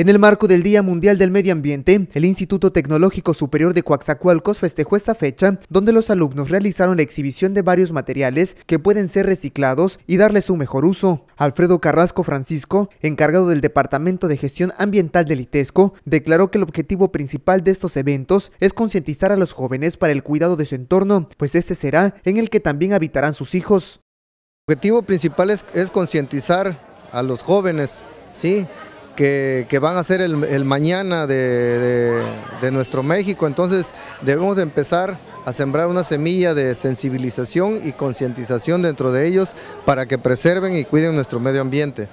En el marco del Día Mundial del Medio Ambiente, el Instituto Tecnológico Superior de Coaxacualcos festejó esta fecha, donde los alumnos realizaron la exhibición de varios materiales que pueden ser reciclados y darles su mejor uso. Alfredo Carrasco Francisco, encargado del Departamento de Gestión Ambiental del ITESCO, declaró que el objetivo principal de estos eventos es concientizar a los jóvenes para el cuidado de su entorno, pues este será en el que también habitarán sus hijos. El objetivo principal es concientizar a los jóvenes, ¿sí? que, van a ser el, mañana de, de, nuestro México. Entonces debemos de empezar a sembrar una semilla de sensibilización y concientización dentro de ellos para que preserven y cuiden nuestro medio ambiente.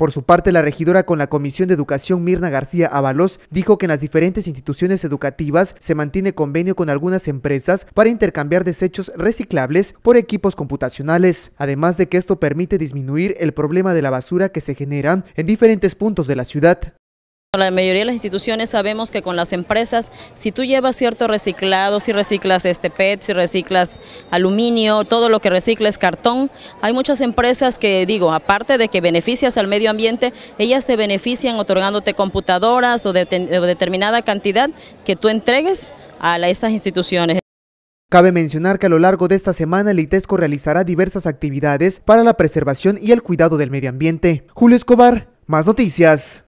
Por su parte, la regidora con la Comisión de Educación Mirna García Ábalos dijo que en las diferentes instituciones educativas se mantiene convenio con algunas empresas para intercambiar desechos reciclables por equipos computacionales, además de que esto permite disminuir el problema de la basura que se genera en diferentes puntos de la ciudad. La mayoría de las instituciones sabemos que con las empresas, si tú llevas cierto reciclado, si reciclas este PET, si reciclas aluminio, todo lo que recicles, cartón, hay muchas empresas que digo, aparte de que beneficias al medio ambiente, ellas te benefician otorgándote computadoras o, de, determinada cantidad que tú entregues a estas instituciones. Cabe mencionar que a lo largo de esta semana el ITESCO realizará diversas actividades para la preservación y el cuidado del medio ambiente. Julio Escobar, más noticias.